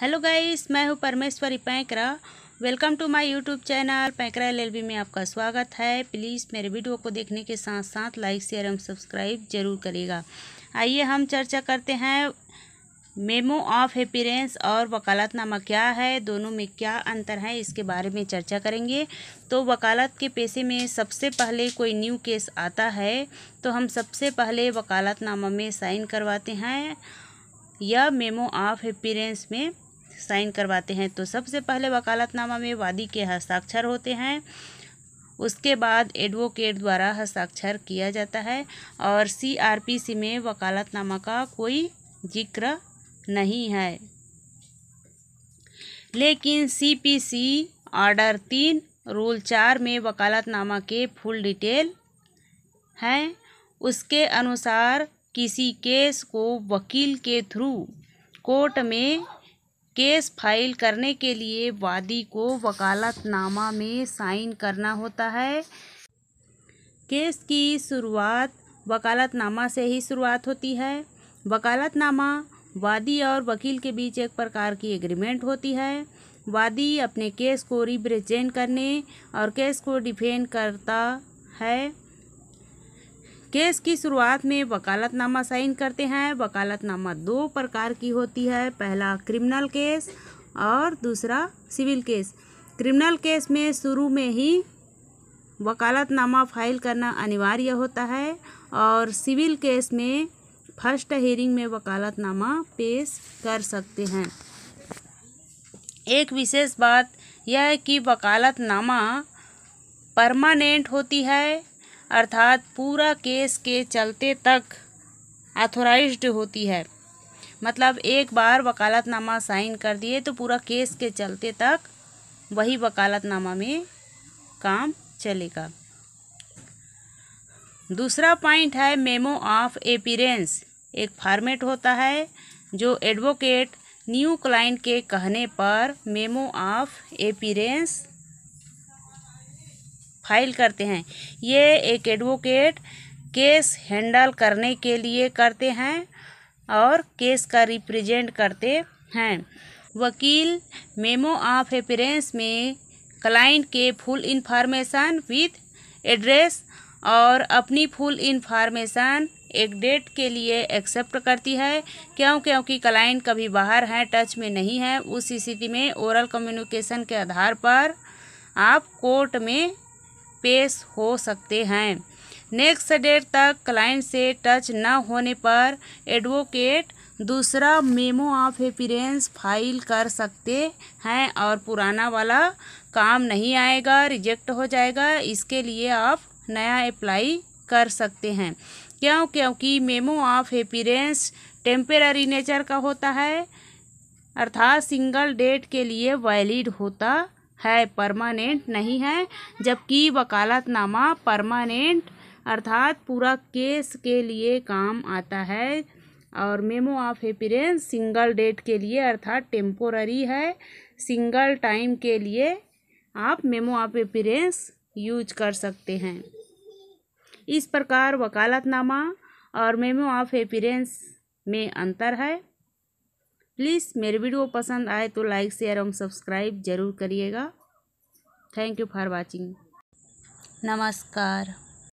hello guys मैं हूँ Parmeshwari Painkra welcome to my YouTube channel Painkra एल में आपका स्वागत है प्लीज़ मेरे वीडियो को देखने के साथ साथ लाइक शेयर एवं सब्सक्राइब जरूर करेगा आइए हम चर्चा करते हैं मेमो ऑफ हैपीरेंस और वकालतनामा क्या है दोनों में क्या अंतर है इसके बारे में चर्चा करेंगे तो वकालत के पेशे में सबसे पहले कोई न्यू केस आता है तो हम सबसे पहले वकालतनामा में साइन करवाते हैं या मेमो ऑफ अपीयरेंस में साइन करवाते हैं तो सबसे पहले वकालतनामा में वादी के हस्ताक्षर होते हैं उसके बाद एडवोकेट द्वारा हस्ताक्षर किया जाता है और सीआरपीसी में वकालतनामा का कोई जिक्र नहीं है लेकिन सीपीसी ऑर्डर तीन रूल चार में वकालतनामा के फुल डिटेल हैं उसके अनुसार किसी केस को वकील के थ्रू कोर्ट में केस फाइल करने के लिए वादी को वकालतनामा में साइन करना होता है केस की शुरुआत वकालतनामा से ही शुरुआत होती है वकालतनामा वादी और वकील के बीच एक प्रकार की एग्रीमेंट होती है वादी अपने केस को रिप्रेजेंट करने और केस को डिफेंड करता है केस की शुरुआत में वकालतनामा साइन करते हैं वकालतनामा दो प्रकार की होती है पहला क्रिमिनल केस और दूसरा सिविल केस क्रिमिनल केस में शुरू में ही वकालतनामा फाइल करना अनिवार्य होता है और सिविल केस में फर्स्ट हेयरिंग में वकालतनामा पेश कर सकते हैं एक विशेष बात यह है कि वकालतनामा परमानेंट होती है अर्थात पूरा केस के चलते तक ऑथोराइज्ड होती है मतलब एक बार वकालतनामा साइन कर दिए तो पूरा केस के चलते तक वही वकालतनामा में काम चलेगा दूसरा पॉइंट है मेमो ऑफ एपीरेंस एक फॉर्मेट होता है जो एडवोकेट न्यू क्लाइंट के कहने पर मेमो ऑफ एपीरेंस फाइल करते हैं ये एक एडवोकेट केस हैंडल करने के लिए करते हैं और केस का रिप्रेजेंट करते हैं वकील मेमो ऑफ अपेरेंस में क्लाइंट के फुल इन्फॉर्मेशन विद एड्रेस और अपनी फुल इन्फॉर्मेशन एक डेट के लिए एक्सेप्ट करती है क्यों क्योंकि क्लाइंट कभी बाहर हैं टच में नहीं है उस स्थिति में ओरल कम्युनिकेशन के आधार पर आप कोर्ट में पेश हो सकते हैं नेक्स्ट डेट तक क्लाइंट से टच न होने पर एडवोकेट दूसरा मेमो ऑफ अपीरेंस फाइल कर सकते हैं और पुराना वाला काम नहीं आएगा रिजेक्ट हो जाएगा इसके लिए आप नया अप्लाई कर सकते हैं क्यों क्योंकि memo of appearance temporary nature का होता है अर्थात सिंगल डेट के लिए वैलिड होता है परमानेंट नहीं है जबकि वकालतनामा परमानेंट अर्थात पूरा केस के लिए काम आता है और memo of appearance single date के लिए अर्थात टेम्पोररी है सिंगल टाइम के लिए आप मेमो ऑफ अपीयरेंस यूज कर सकते हैं इस प्रकार वकालतनामा और मेमो ऑफ अपीयरेंस में अंतर है प्लीज़ मेरे वीडियो पसंद आए तो लाइक शेयर एवं सब्सक्राइब जरूर करिएगा थैंक यू फॉर वॉचिंग नमस्कार